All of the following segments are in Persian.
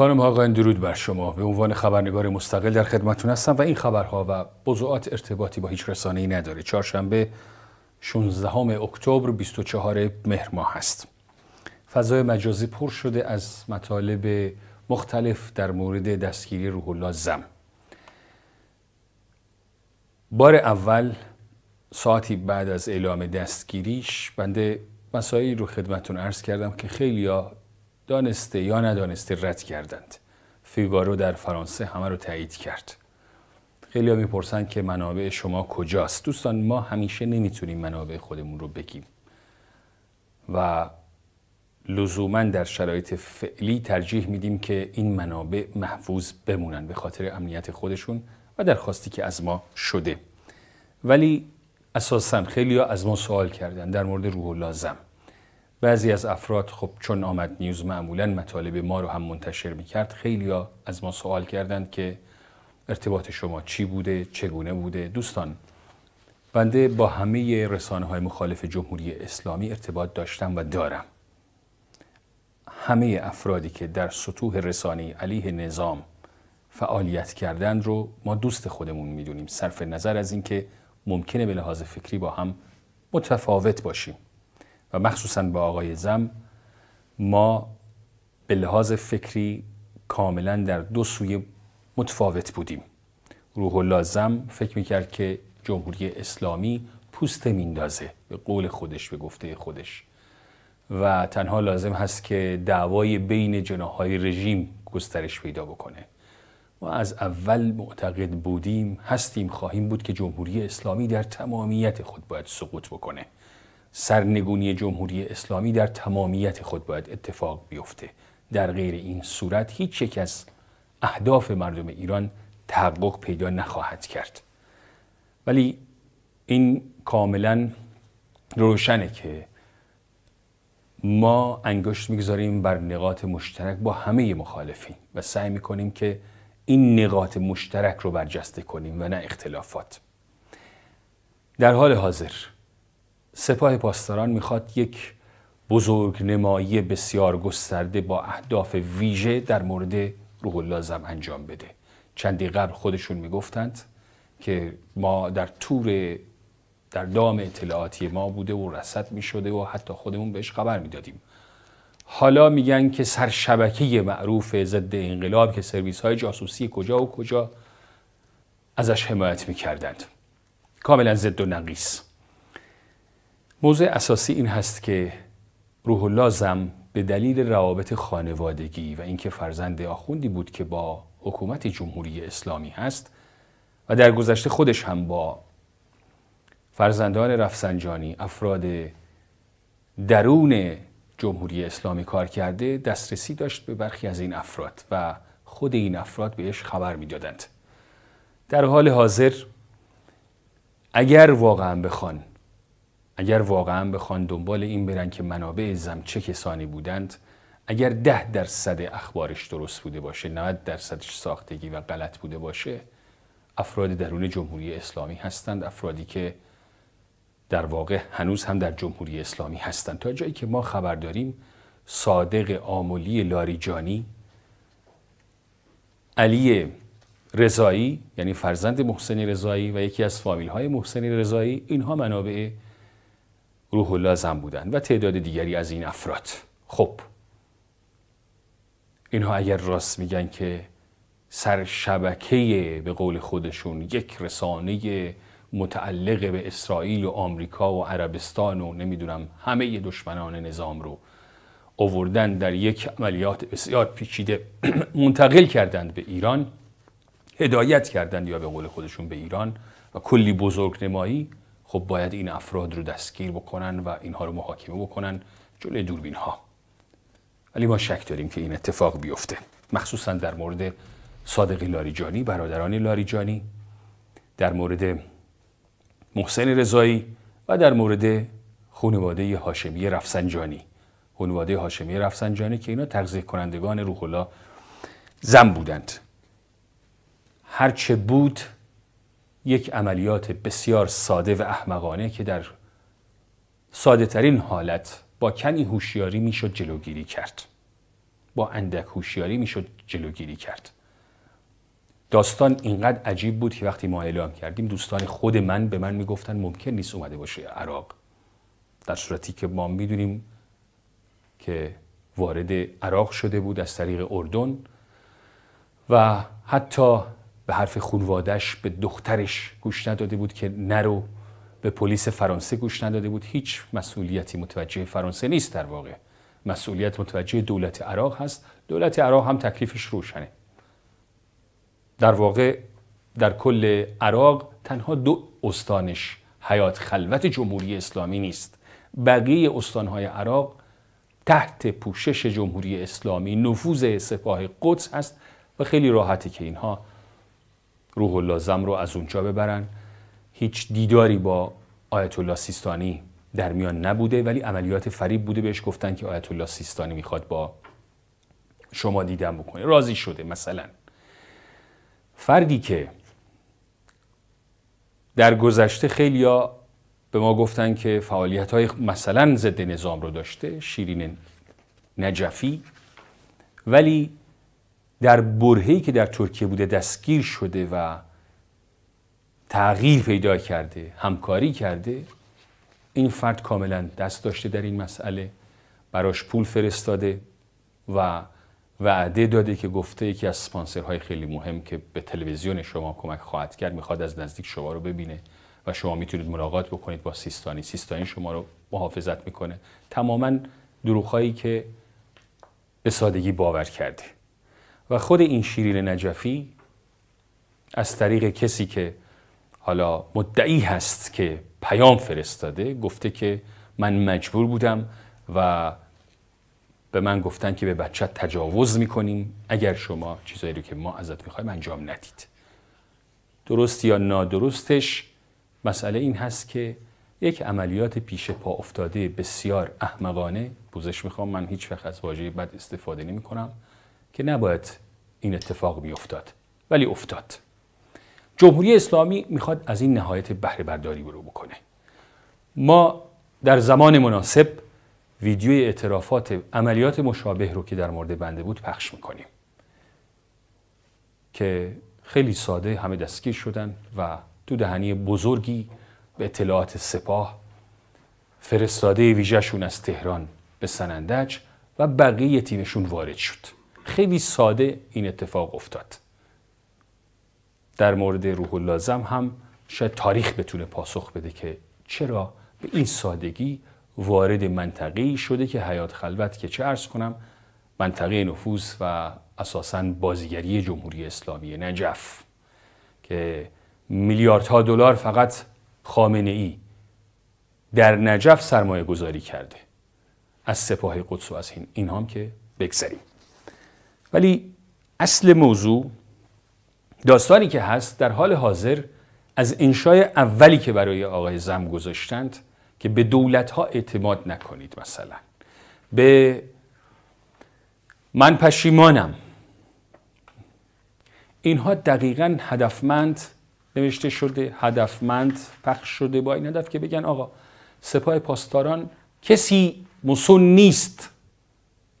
خانم آقایان درود بر شما به عنوان خبرنگار مستقل در خدمتتون هستم و این خبرها و بضوعات ارتباطی با هیچ رسانه‌ای نداره چهارشنبه 16 اکتبر 24 مهر ماه هست فضای مجازی پر شده از مطالب مختلف در مورد دستگیری روح الله زم بار اول ساعتی بعد از اعلام دستگیریش بنده مسائلی رو خدمتون عرض کردم که خیلی دانسته یا ندانسته رد کردند فیگارو در فرانسه همه رو تایید کرد خیلی میپرسند که منابع شما کجاست دوستان ما همیشه نمیتونیم منابع خودمون رو بگیم و لزوما در شرایط فعلی ترجیح میدیم که این منابع محفوظ بمونن به خاطر امنیت خودشون و درخواستی که از ما شده ولی اساسا خیلی از ما سوال کردن در مورد روح لازم بعضی از افراد خب چون آمد نیوز معمولا مطالب ما رو هم منتشر کرد خیلی از ما سوال کردند که ارتباط شما چی بوده چگونه بوده دوستان بنده با همه رسانه های مخالف جمهوری اسلامی ارتباط داشتم و دارم همه افرادی که در سطوح رسانه علیه نظام فعالیت کردند رو ما دوست خودمون میدونیم صرف نظر از اینکه ممکنه به لحاظ فکری با هم متفاوت باشیم و مخصوصا با آقای زم ما به لحاظ فکری کاملا در دو سوی متفاوت بودیم روح الله زم فکر میکرد که جمهوری اسلامی پوست میندازه به قول خودش به گفته خودش و تنها لازم هست که دعوای بین جناهای رژیم گسترش پیدا بکنه ما از اول معتقد بودیم هستیم خواهیم بود که جمهوری اسلامی در تمامیت خود باید سقوط بکنه سرنگونی جمهوری اسلامی در تمامیت خود باید اتفاق بیفته در غیر این صورت هیچ یک از اهداف مردم ایران تحقق پیدا نخواهد کرد ولی این کاملا روشنه که ما انگشت میگذاریم بر نقاط مشترک با همه مخالفین و سعی میکنیم که این نقاط مشترک رو برجسته کنیم و نه اختلافات در حال حاضر سپاه پاسداران میخواد یک بزرگ نمایی بسیار گسترده با اهداف ویژه در مورد روح لازم انجام بده چندی قبل خودشون میگفتند که ما در تور در دام اطلاعاتی ما بوده و رسد میشده و حتی خودمون بهش خبر میدادیم حالا میگن که سرشبکه معروف ضد انقلاب که سرویس های جاسوسی کجا و کجا ازش حمایت میکردند کاملا ضد و نقیص موضوع اساسی این هست که روح الله به دلیل روابط خانوادگی و اینکه فرزند آخوندی بود که با حکومت جمهوری اسلامی هست و در گذشته خودش هم با فرزندان رفسنجانی افراد درون جمهوری اسلامی کار کرده دسترسی داشت به برخی از این افراد و خود این افراد بهش خبر میدادند در حال حاضر اگر واقعا بخوان اگر واقعا بخوان دنبال این برن که منابع زم چه کسانی بودند اگر ده درصد اخبارش درست بوده باشه 90 درصدش ساختگی و غلط بوده باشه افراد درون جمهوری اسلامی هستند افرادی که در واقع هنوز هم در جمهوری اسلامی هستند تا جایی که ما خبر داریم صادق آملی لاریجانی علی رضایی یعنی فرزند محسن رضایی و یکی از فامیل های محسن رضایی اینها منابع روح الله زن بودن و تعداد دیگری از این افراد خب اینها اگر راست میگن که سر شبکه به قول خودشون یک رسانه متعلق به اسرائیل و آمریکا و عربستان و نمیدونم همه دشمنان نظام رو اووردن در یک عملیات بسیار پیچیده منتقل کردند به ایران هدایت کردند یا به قول خودشون به ایران و کلی بزرگ نمایی خب باید این افراد رو دستگیر بکنن و اینها رو محاکمه بکنن جلوی دوربین ها ولی ما شک داریم که این اتفاق بیفته مخصوصا در مورد صادقی لاریجانی برادران لاریجانی در مورد محسن رضایی و در مورد خانواده هاشمی رفسنجانی خانواده هاشمی رفسنجانی که اینا تغذیه کنندگان روح الله زن بودند هرچه بود یک عملیات بسیار ساده و احمقانه که در ساده ترین حالت با کمی هوشیاری میشد جلوگیری کرد با اندک هوشیاری میشد جلوگیری کرد داستان اینقدر عجیب بود که وقتی ما اعلام کردیم دوستان خود من به من میگفتن ممکن نیست اومده باشه عراق در صورتی که ما میدونیم که وارد عراق شده بود از طریق اردن و حتی به حرف خونوادش به دخترش گوش نداده بود که نرو به پلیس فرانسه گوش نداده بود هیچ مسئولیتی متوجه فرانسه نیست در واقع مسئولیت متوجه دولت عراق هست دولت عراق هم تکلیفش روشنه در واقع در کل عراق تنها دو استانش حیات خلوت جمهوری اسلامی نیست بقیه استانهای عراق تحت پوشش جمهوری اسلامی نفوذ سپاه قدس هست و خیلی راحته که اینها روح الله زم رو از اونجا ببرن هیچ دیداری با آیت الله سیستانی در میان نبوده ولی عملیات فریب بوده بهش گفتن که آیت الله سیستانی میخواد با شما دیدن بکنه راضی شده مثلا فردی که در گذشته خیلیا به ما گفتن که فعالیت های مثلا ضد نظام رو داشته شیرین نجفی ولی در برهی که در ترکیه بوده دستگیر شده و تغییر پیدا کرده همکاری کرده این فرد کاملا دست داشته در این مسئله براش پول فرستاده و وعده داده که گفته یکی از سپانسرهای خیلی مهم که به تلویزیون شما کمک خواهد کرد میخواد از نزدیک شما رو ببینه و شما میتونید ملاقات بکنید با سیستانی سیستانی شما رو محافظت میکنه تماما دروغهایی که به سادگی باور کرده و خود این شیرین نجفی از طریق کسی که حالا مدعی هست که پیام فرستاده گفته که من مجبور بودم و به من گفتن که به بچه تجاوز میکنیم اگر شما چیزایی رو که ما ازت میخوایم انجام ندید درست یا نادرستش مسئله این هست که یک عملیات پیش پا افتاده بسیار احمقانه پوزش میخوام من هیچ وقت از واژه بد استفاده نمی کنم که نباید این اتفاق افتاد ولی افتاد جمهوری اسلامی میخواد از این نهایت بهره برداری برو بکنه ما در زمان مناسب ویدیو اعترافات عملیات مشابه رو که در مورد بنده بود پخش میکنیم که خیلی ساده همه دستگیر شدن و تو دهنی بزرگی به اطلاعات سپاه فرستاده ویژهشون از تهران به سنندج و بقیه تیمشون وارد شد خیلی ساده این اتفاق افتاد در مورد روح لازم هم شاید تاریخ بتونه پاسخ بده که چرا به این سادگی وارد منطقی شده که حیات خلوت که چه ارز کنم منطقه نفوس و اساسا بازیگری جمهوری اسلامی نجف که میلیاردها دلار فقط خامنه ای در نجف سرمایه گذاری کرده از سپاه قدس و از این, هم که بگذریم ولی اصل موضوع داستانی که هست در حال حاضر از انشای اولی که برای آقای زم گذاشتند که به دولت ها اعتماد نکنید مثلا به من پشیمانم اینها دقیقا هدفمند نوشته شده هدفمند پخش شده با این هدف که بگن آقا سپاه پاسداران کسی مسون نیست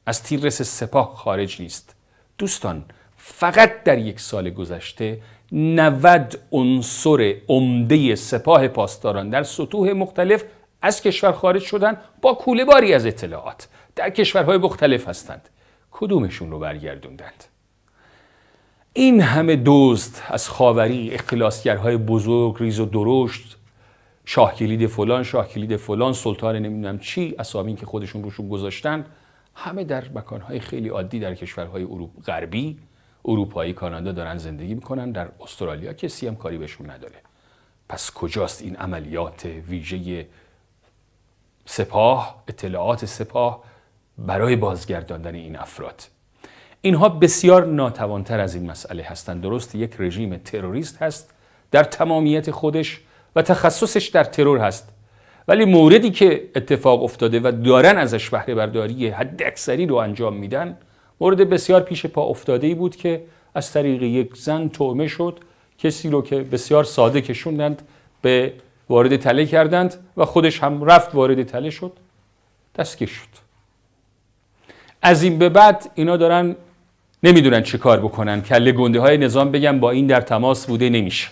از تیرس سپاه خارج نیست دوستان فقط در یک سال گذشته 90 عنصر عمده سپاه پاسداران در سطوح مختلف از کشور خارج شدن با کوله باری از اطلاعات در کشورهای مختلف هستند کدومشون رو برگردوندند این همه دوست از خاوری اختلاسگرهای بزرگ ریز و درشت شاه کلید فلان شاه کلید فلان سلطان نمیدونم چی اسامی که خودشون روشون گذاشتند همه در مکانهای خیلی عادی در کشورهای اروپ غربی اروپایی کانادا دارن زندگی میکنن در استرالیا کسی هم کاری بهشون نداره پس کجاست این عملیات ویژه سپاه اطلاعات سپاه برای بازگرداندن این افراد اینها بسیار ناتوانتر از این مسئله هستند درست یک رژیم تروریست هست در تمامیت خودش و تخصصش در ترور هست ولی موردی که اتفاق افتاده و دارن ازش بهره برداری حد اکثری رو انجام میدن مورد بسیار پیش پا افتاده ای بود که از طریق یک زن تومه شد کسی رو که بسیار ساده کشوندند به وارد تله کردند و خودش هم رفت وارد تله شد دستگیر شد از این به بعد اینا دارن نمیدونن چه کار بکنن کله گنده های نظام بگن با این در تماس بوده نمیشه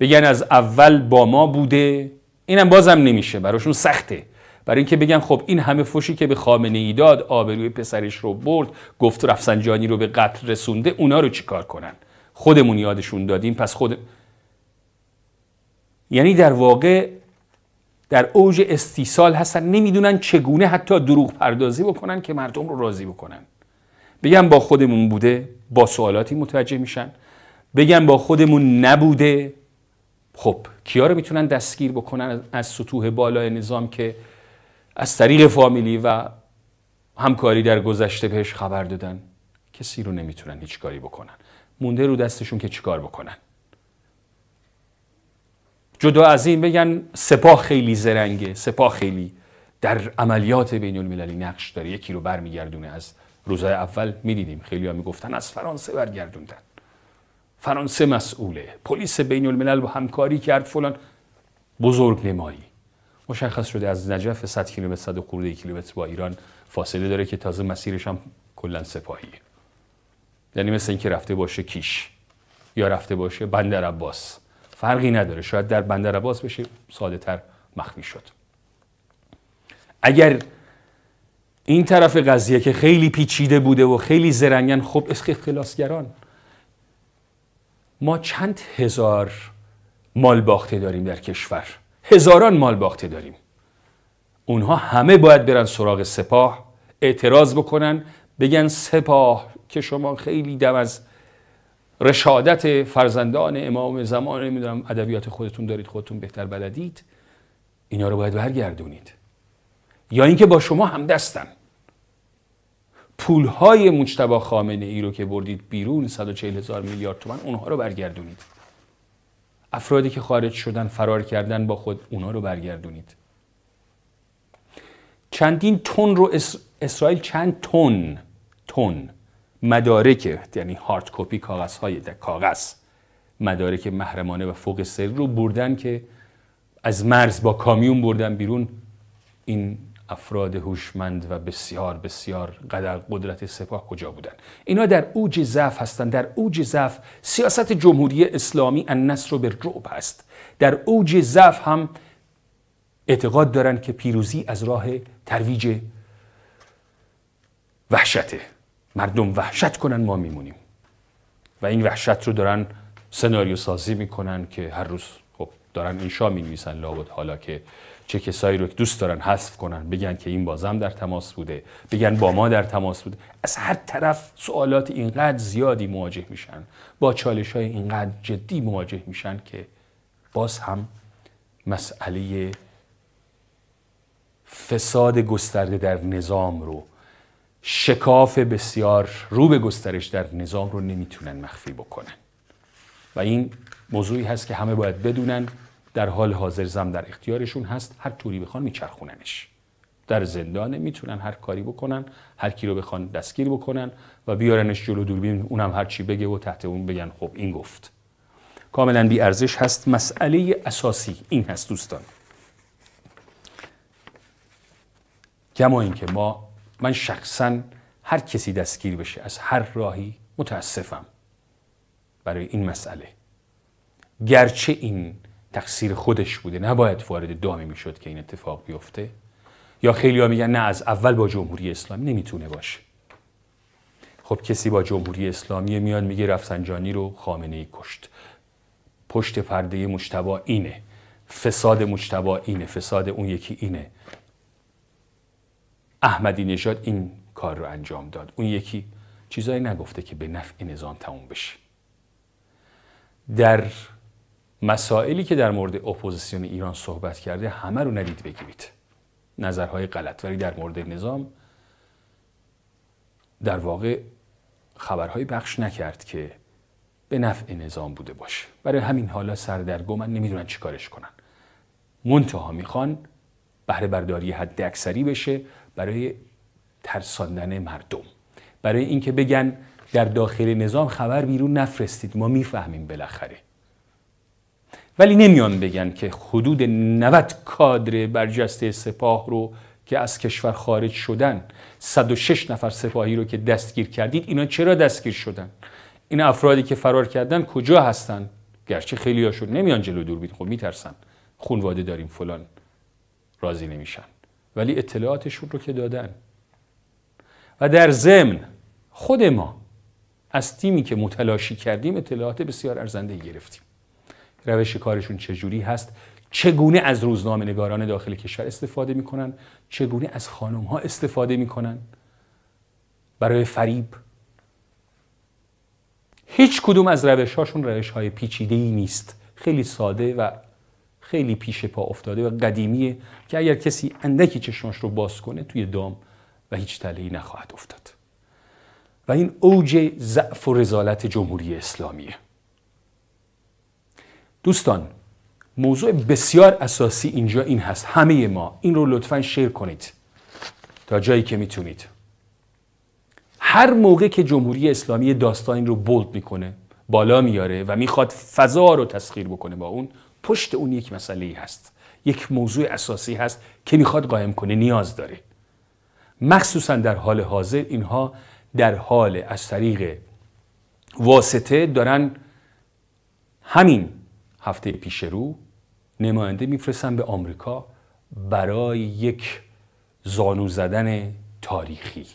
بگن از اول با ما بوده اینم بازم نمیشه براشون سخته برای اینکه بگم خب این همه فوشی که به خامنه ای داد آبروی پسرش رو برد گفت رفسنجانی رو به قتل رسونده اونا رو چیکار کنن خودمون یادشون دادیم پس خود یعنی در واقع در اوج استیصال هستن نمیدونن چگونه حتی دروغ پردازی بکنن که مردم رو راضی بکنن بگم با خودمون بوده با سوالاتی متوجه میشن بگم با خودمون نبوده خب کیا رو میتونن دستگیر بکنن از سطوح بالای نظام که از طریق فامیلی و همکاری در گذشته بهش خبر دادن کسی رو نمیتونن هیچ کاری بکنن مونده رو دستشون که چیکار بکنن جدا از این بگن سپاه خیلی زرنگه سپاه خیلی در عملیات بین المللی نقش داره یکی رو برمیگردونه از روزای اول میدیدیم خیلی ها میگفتن از فرانسه برگردوندن فرانسه مسئوله پلیس بین الملل با همکاری کرد فلان بزرگ نمایی مشخص شده از نجف 100 کیلومتر 100 خورده کیلومتر با ایران فاصله داره که تازه مسیرش هم کلا سپاهیه یعنی مثل اینکه رفته باشه کیش یا رفته باشه بندر عباس فرقی نداره شاید در بندر عباس بشه ساده تر مخفی شد اگر این طرف قضیه که خیلی پیچیده بوده و خیلی زرنگن خب خلاصگران ما چند هزار مال باخته داریم در کشور هزاران مال باخته داریم اونها همه باید برن سراغ سپاه اعتراض بکنن بگن سپاه که شما خیلی دم از رشادت فرزندان امام زمان نمیدونم ادبیات خودتون دارید خودتون بهتر بلدید اینا رو باید برگردونید یا اینکه با شما هم دستن پولهای مجتبا خامنه ای رو که بردید بیرون 140 هزار میلیارد تومن اونها رو برگردونید افرادی که خارج شدن فرار کردن با خود اونها رو برگردونید چندین تن رو اسرائیل چند تن تن مدارک یعنی هارد کپی کاغذ های کاغذ مدارک محرمانه و فوق سری رو بردن که از مرز با کامیون بردن بیرون این افراد هوشمند و بسیار بسیار قدر قدرت سپاه کجا بودن اینا در اوج ضعف هستند در اوج ضعف سیاست جمهوری اسلامی النصر به رعب است. در اوج ضعف هم اعتقاد دارند که پیروزی از راه ترویج وحشته مردم وحشت کنن ما میمونیم و این وحشت رو دارن سناریو سازی میکنن که هر روز خب دارن انشا می لابد حالا که چه کسایی رو که دوست دارن حذف کنن بگن که این بازم در تماس بوده بگن با ما در تماس بوده از هر طرف سوالات اینقدر زیادی مواجه میشن با چالش های اینقدر جدی مواجه میشن که باز هم مسئله فساد گسترده در نظام رو شکاف بسیار رو به گسترش در نظام رو نمیتونن مخفی بکنن و این موضوعی هست که همه باید بدونن در حال حاضر زم در اختیارشون هست هر طوری بخوان میچرخوننش در زندانه میتونن هر کاری بکنن هر کی رو بخوان دستگیر بکنن و بیارنش جلو دوربین اونم هر چی بگه و تحت اون بگن خب این گفت کاملا بی ارزش هست مسئله اساسی این هست دوستان کما اینکه ما من شخصا هر کسی دستگیر بشه از هر راهی متاسفم برای این مسئله گرچه این تقصیر خودش بوده نباید وارد دامی میشد که این اتفاق بیفته یا خیلی ها میگن نه از اول با جمهوری اسلامی نمیتونه باشه خب کسی با جمهوری اسلامی میاد میگه رفسنجانی رو خامنه ای کشت پشت پرده مجتبا اینه فساد مجتبا اینه فساد اون یکی اینه احمدی نژاد این کار رو انجام داد اون یکی چیزایی نگفته که به نفع نظام تموم بشه در مسائلی که در مورد اپوزیسیون ایران صحبت کرده همه رو ندید بگیرید نظرهای غلط ولی در مورد نظام در واقع خبرهای بخش نکرد که به نفع نظام بوده باشه برای همین حالا سردرگمن نمیدونن کارش کنن منتها میخوان بهره برداری حد اکثری بشه برای ترساندن مردم برای اینکه بگن در داخل نظام خبر بیرون نفرستید ما میفهمیم بالاخره ولی نمیان بگن که حدود 90 کادر برجسته سپاه رو که از کشور خارج شدن 106 نفر سپاهی رو که دستگیر کردید اینا چرا دستگیر شدن این افرادی که فرار کردن کجا هستن گرچه خیلی هاشون نمیان جلو دور بید خب میترسن خونواده داریم فلان راضی نمیشن ولی اطلاعاتشون رو که دادن و در ضمن خود ما از تیمی که متلاشی کردیم اطلاعات بسیار ارزنده گرفتیم روش کارشون چجوری هست چگونه از روزنامه نگاران داخل کشور استفاده میکنن چگونه از خانم ها استفاده میکنن برای فریب هیچ کدوم از روش هاشون روش های پیچیده ای نیست خیلی ساده و خیلی پیش پا افتاده و قدیمیه که اگر کسی اندکی چشماش رو باز کنه توی دام و هیچ تلهی نخواهد افتاد و این اوج ضعف و رزالت جمهوری اسلامیه دوستان موضوع بسیار اساسی اینجا این هست همه ما این رو لطفا شیر کنید تا جایی که میتونید هر موقع که جمهوری اسلامی داستان این رو بولد میکنه بالا میاره و میخواد فضا رو تسخیر بکنه با اون پشت اون یک مسئله هست یک موضوع اساسی هست که میخواد قائم کنه نیاز داره مخصوصا در حال حاضر اینها در حال از طریق واسطه دارن همین هفته پیش رو نماینده میفرستن به آمریکا برای یک زانو زدن تاریخی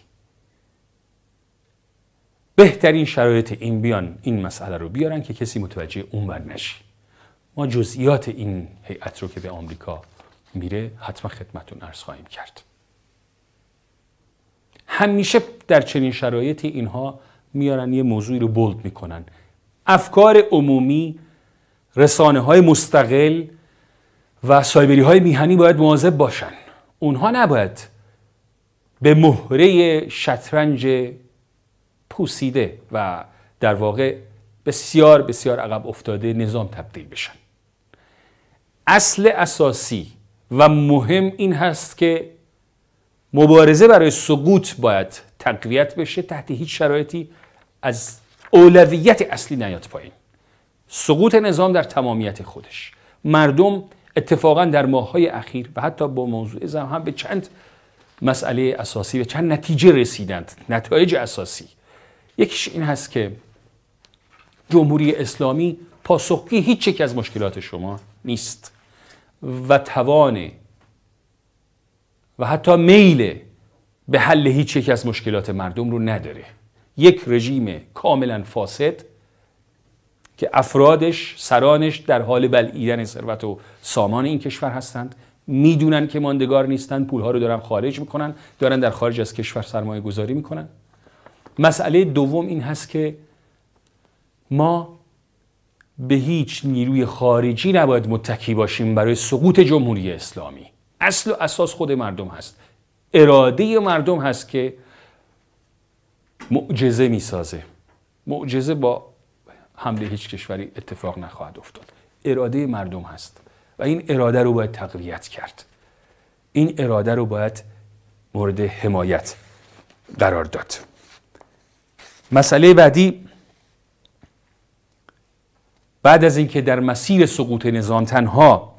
بهترین شرایط این بیان این مسئله رو بیارن که کسی متوجه اونور نشی ما جزئیات این هیئت رو که به آمریکا میره حتما خدمتون عرض خواهیم کرد همیشه در چنین شرایطی اینها میارن یه موضوعی رو بولد میکنن افکار عمومی رسانه های مستقل و سایبری های میهنی باید مواظب باشن اونها نباید به مهره شطرنج پوسیده و در واقع بسیار بسیار عقب افتاده نظام تبدیل بشن اصل اساسی و مهم این هست که مبارزه برای سقوط باید تقویت بشه تحت هیچ شرایطی از اولویت اصلی نیاد پایین سقوط نظام در تمامیت خودش مردم اتفاقا در های اخیر و حتی با موضوع زم هم به چند مسئله اساسی به چند نتیجه رسیدند نتایج اساسی یکیش این هست که جمهوری اسلامی پاسخگوی هیچ یک از مشکلات شما نیست و توان و حتی میل به حل هیچ یک از مشکلات مردم رو نداره یک رژیم کاملا فاسد که افرادش سرانش در حال بلعیدن ثروت و سامان این کشور هستند میدونن که ماندگار نیستن پولها رو دارن خارج میکنن دارن در خارج از کشور سرمایه گذاری میکنن مسئله دوم این هست که ما به هیچ نیروی خارجی نباید متکی باشیم برای سقوط جمهوری اسلامی اصل و اساس خود مردم هست اراده مردم هست که معجزه میسازه معجزه با حمله هیچ کشوری اتفاق نخواهد افتاد اراده مردم هست و این اراده رو باید تقویت کرد این اراده رو باید مورد حمایت قرار داد مسئله بعدی بعد از اینکه در مسیر سقوط نظام تنها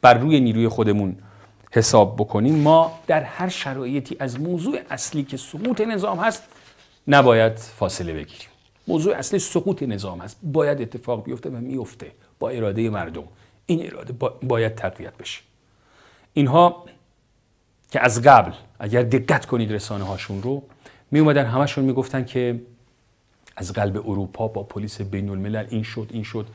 بر روی نیروی خودمون حساب بکنیم ما در هر شرایطی از موضوع اصلی که سقوط نظام هست نباید فاصله بگیریم موضوع اصلی سقوط نظام است باید اتفاق بیفته و میفته با اراده مردم این اراده باید تقویت بشه اینها که از قبل اگر دقت کنید رسانه هاشون رو می اومدن همشون میگفتن که از قلب اروپا با پلیس بین الملل این شد این شد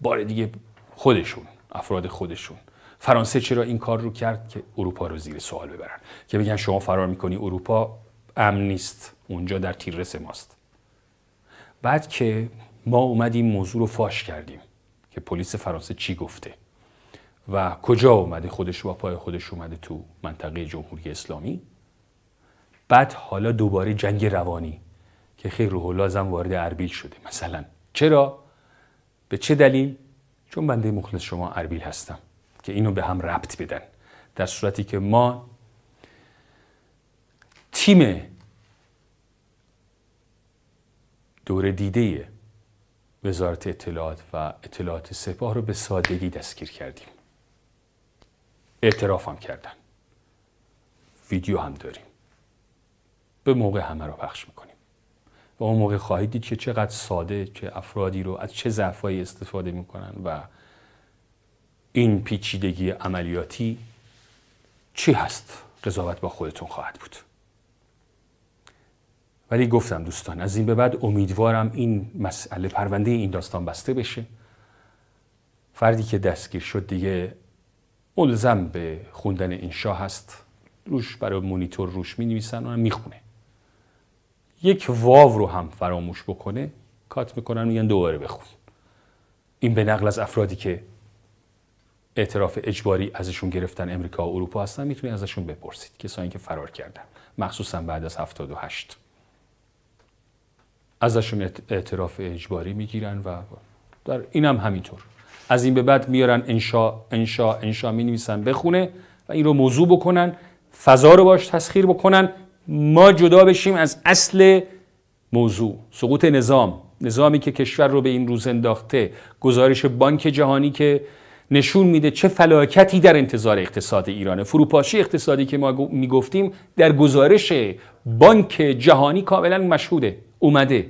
بار دیگه خودشون افراد خودشون فرانسه چرا این کار رو کرد که اروپا رو زیر سوال ببرن که بگن شما فرار میکنی اروپا امن نیست اونجا در تیرس ماست بعد که ما اومدیم موضوع رو فاش کردیم که پلیس فرانسه چی گفته و کجا اومده خودش با پای خودش اومده تو منطقه جمهوری اسلامی بعد حالا دوباره جنگ روانی که خیر روح لازم وارد اربیل شده مثلا چرا به چه دلیل چون بنده مخلص شما اربیل هستم که اینو به هم ربط بدن در صورتی که ما تیم دوره دیده وزارت اطلاعات و اطلاعات سپاه رو به سادگی دستگیر کردیم اعتراف هم کردن ویدیو هم داریم به موقع همه رو پخش میکنیم و اون موقع خواهید دید که چقدر ساده چه افرادی رو از چه ضعفهایی استفاده میکنن و این پیچیدگی عملیاتی چی هست قضاوت با خودتون خواهد بود ولی گفتم دوستان از این به بعد امیدوارم این مسئله پرونده این داستان بسته بشه فردی که دستگیر شد دیگه ملزم به خوندن این شاه هست روش برای مونیتور روش می نویسن و خونه یک واو رو هم فراموش بکنه کات میکنن میگن دوباره بخون این به نقل از افرادی که اعتراف اجباری ازشون گرفتن امریکا و اروپا هستن میتونی ازشون بپرسید کسانی که فرار کردن مخصوصا بعد از 78 ازشون اعتراف اجباری میگیرن و در اینم همینطور از این به بعد میارن انشا انشا انشا می نویسن بخونه و این رو موضوع بکنن فضا رو باش تسخیر بکنن ما جدا بشیم از اصل موضوع سقوط نظام نظامی که کشور رو به این روز انداخته گزارش بانک جهانی که نشون میده چه فلاکتی در انتظار اقتصاد ایرانه فروپاشی اقتصادی که ما میگفتیم در گزارش بانک جهانی کاملا مشهوده اومده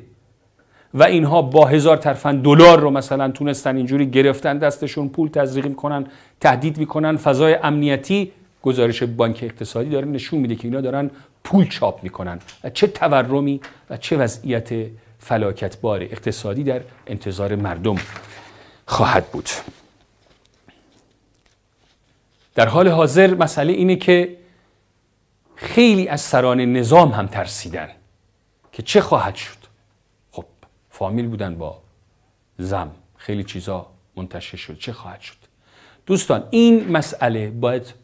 و اینها با هزار ترفند دلار رو مثلا تونستن اینجوری گرفتن دستشون پول تزریق میکنن تهدید میکنن فضای امنیتی گزارش بانک اقتصادی داره نشون میده که اینا دارن پول چاپ میکنن و چه تورمی و چه وضعیت فلاکتبار اقتصادی در انتظار مردم خواهد بود در حال حاضر مسئله اینه که خیلی از سران نظام هم ترسیدن که چه خواهد شد خب فامیل بودن با زم خیلی چیزا منتشر شد چه خواهد شد دوستان این مسئله باید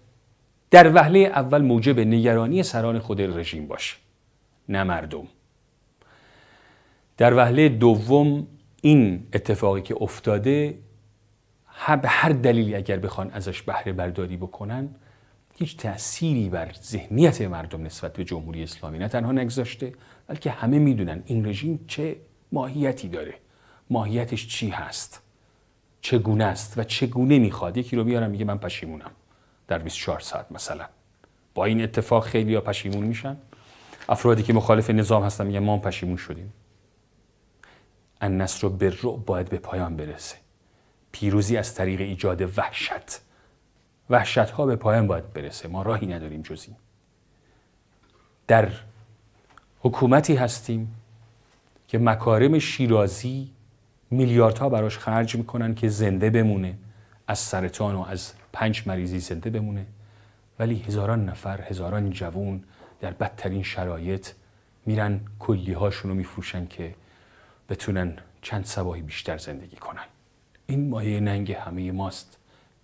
در وهله اول موجب نگرانی سران خود رژیم باشه نه مردم در وهله دوم این اتفاقی که افتاده به هر دلیلی اگر بخوان ازش بهره برداری بکنن هیچ تأثیری بر ذهنیت مردم نسبت به جمهوری اسلامی نه تنها نگذاشته بلکه همه میدونن این رژیم چه ماهیتی داره ماهیتش چی هست چگونه است و چگونه میخواد یکی رو بیارم میگه من پشیمونم در 24 ساعت مثلا با این اتفاق خیلی ها پشیمون میشن افرادی که مخالف نظام هستن میگن ما پشیمون شدیم النصر رو باید به پایان برسه پیروزی از طریق ایجاد وحشت وحشت ها به پایان باید برسه ما راهی نداریم جز در حکومتی هستیم که مکارم شیرازی میلیاردها براش خرج میکنن که زنده بمونه از سرطان و از پنج مریضی زنده بمونه ولی هزاران نفر هزاران جوون در بدترین شرایط میرن کلی هاشون رو میفروشن که بتونن چند سباهی بیشتر زندگی کنن این مایه ننگ همه ماست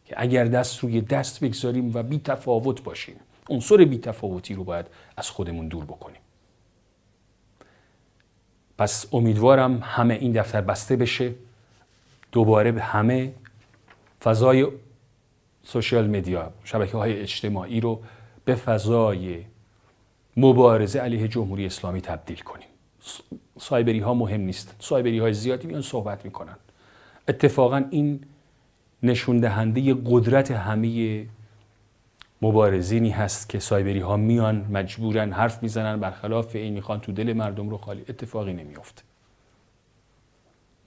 که اگر دست روی دست بگذاریم و بی تفاوت باشیم عنصر بی تفاوتی رو باید از خودمون دور بکنیم پس امیدوارم همه این دفتر بسته بشه دوباره به همه فضای سوشیال مدیا شبکه های اجتماعی رو به فضای مبارزه علیه جمهوری اسلامی تبدیل کنیم سایبری ها مهم نیست سایبری های زیادی میان صحبت میکنن اتفاقا این نشون دهنده قدرت همه مبارزینی هست که سایبری ها میان مجبورن حرف میزنن برخلاف این میخوان تو دل مردم رو خالی اتفاقی نمیفته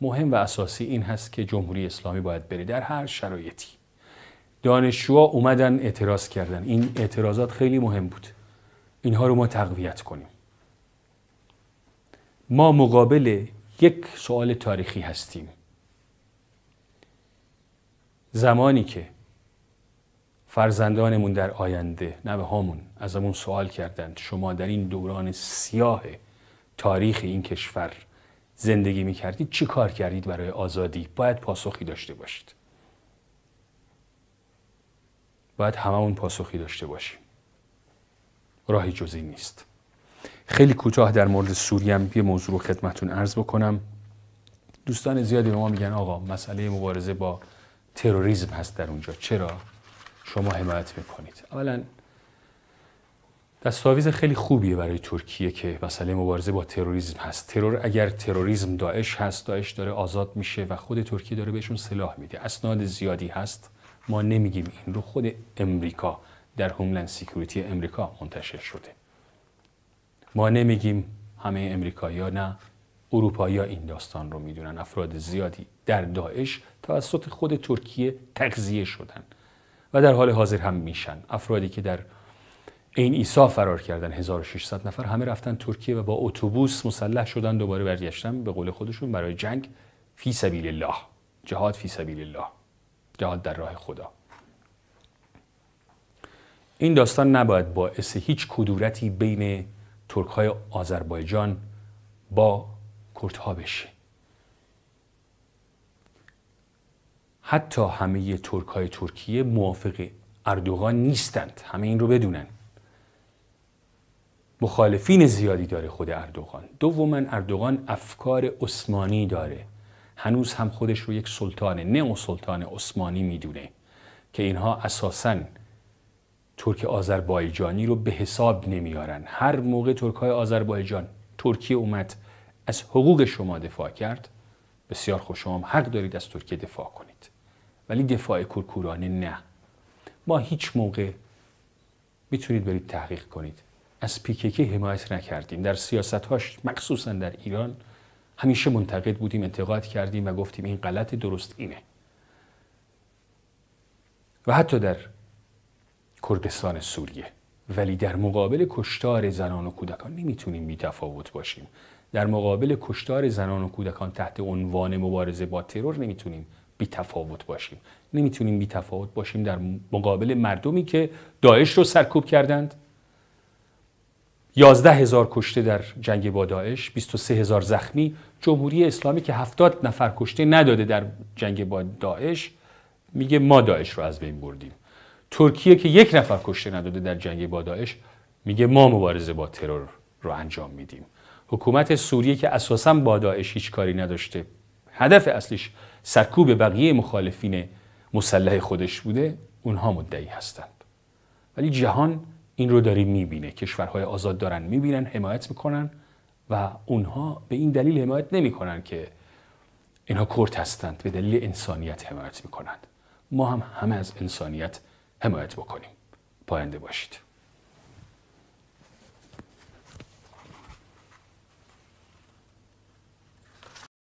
مهم و اساسی این هست که جمهوری اسلامی باید بره در هر شرایطی دانشجوها اومدن اعتراض کردن این اعتراضات خیلی مهم بود اینها رو ما تقویت کنیم ما مقابل یک سوال تاریخی هستیم زمانی که فرزندانمون در آینده نوه هامون همون سوال کردند شما در این دوران سیاه تاریخ این کشور زندگی می کردید چی کار کردید برای آزادی باید پاسخی داشته باشید باید اون پاسخی داشته باشیم راهی جزی نیست خیلی کوتاه در مورد سوریه یه موضوع رو خدمتون عرض بکنم دوستان زیادی به ما میگن آقا مسئله مبارزه با تروریسم هست در اونجا چرا شما حمایت میکنید اولا دستاویز خیلی خوبیه برای ترکیه که مسئله مبارزه با تروریسم هست ترور اگر تروریسم داعش هست داعش داره آزاد میشه و خود ترکیه داره بهشون سلاح میده اسناد زیادی هست ما نمیگیم این رو خود امریکا در هوملند سیکوریتی امریکا منتشر شده ما نمیگیم همه امریکایی نه اروپایی ها این داستان رو میدونن افراد زیادی در داعش توسط خود ترکیه تغذیه شدن و در حال حاضر هم میشن افرادی که در این ایسا فرار کردن 1600 نفر همه رفتن ترکیه و با اتوبوس مسلح شدن دوباره برگشتن به قول خودشون برای جنگ فی سبیل الله جهاد فی سبیل الله جهاد در راه خدا این داستان نباید باعث هیچ کدورتی بین ترک های آذربایجان با کردها بشه حتی همه ترک های ترکیه موافق اردوغان نیستند همه این رو بدونن مخالفین زیادی داره خود اردوغان دوما اردوغان افکار عثمانی داره هنوز هم خودش رو یک سلطان نه سلطان عثمانی میدونه که اینها اساسا ترک آذربایجانی رو به حساب نمیارن هر موقع ترک های آذربایجان ترکیه اومد از حقوق شما دفاع کرد بسیار خوش شما حق دارید از ترکیه دفاع کنید ولی دفاع کورکورانه نه ما هیچ موقع میتونید برید تحقیق کنید از که حمایت نکردیم در سیاستهاش مخصوصا در ایران همیشه منتقد بودیم انتقاد کردیم و گفتیم این غلط درست اینه و حتی در کردستان سوریه ولی در مقابل کشتار زنان و کودکان نمیتونیم بیتفاوت باشیم در مقابل کشتار زنان و کودکان تحت عنوان مبارزه با ترور نمیتونیم تفاوت باشیم نمیتونیم تفاوت باشیم در مقابل مردمی که داعش رو سرکوب کردند یازده هزار کشته در جنگ با داعش 23 هزار زخمی جمهوری اسلامی که هفتاد نفر کشته نداده در جنگ با داعش میگه ما داعش رو از بین بردیم ترکیه که یک نفر کشته نداده در جنگ با داعش میگه ما مبارزه با ترور رو انجام میدیم حکومت سوریه که اساسا با داعش هیچ کاری نداشته هدف اصلیش سرکوب بقیه مخالفین مسلح خودش بوده اونها مدعی هستند ولی جهان این رو داره میبینه کشورهای آزاد دارن میبینن حمایت میکنن و اونها به این دلیل حمایت نمیکنن که اینها کرد هستند به دلیل انسانیت حمایت میکنند ما هم همه از انسانیت حمایت بکنیم پاینده باشید